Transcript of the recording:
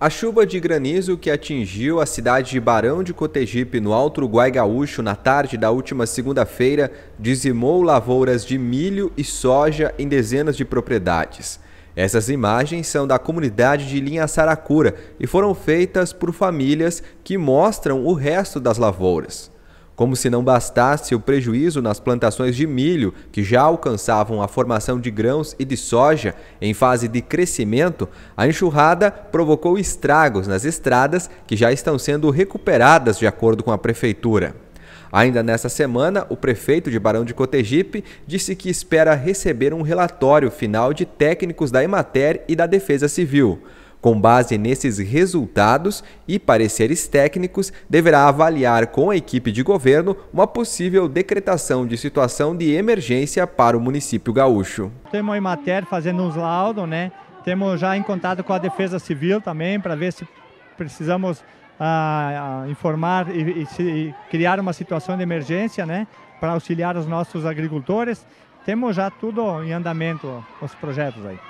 A chuva de granizo que atingiu a cidade de Barão de Cotegipe, no Alto Uruguai Gaúcho, na tarde da última segunda-feira, dizimou lavouras de milho e soja em dezenas de propriedades. Essas imagens são da comunidade de Linha Saracura e foram feitas por famílias que mostram o resto das lavouras. Como se não bastasse o prejuízo nas plantações de milho, que já alcançavam a formação de grãos e de soja em fase de crescimento, a enxurrada provocou estragos nas estradas que já estão sendo recuperadas de acordo com a prefeitura. Ainda nesta semana, o prefeito de Barão de Cotegipe disse que espera receber um relatório final de técnicos da Emater e da Defesa Civil. Com base nesses resultados e pareceres técnicos, deverá avaliar com a equipe de governo uma possível decretação de situação de emergência para o município gaúcho. Temos a Imater fazendo uns laudos, né? Temos já em contato com a Defesa Civil também para ver se precisamos ah, ah informar e, e, e, criar uma situação de emergência, né? Para auxiliar os nossos agricultores. Temos já tudo em andamento, os projetos aí.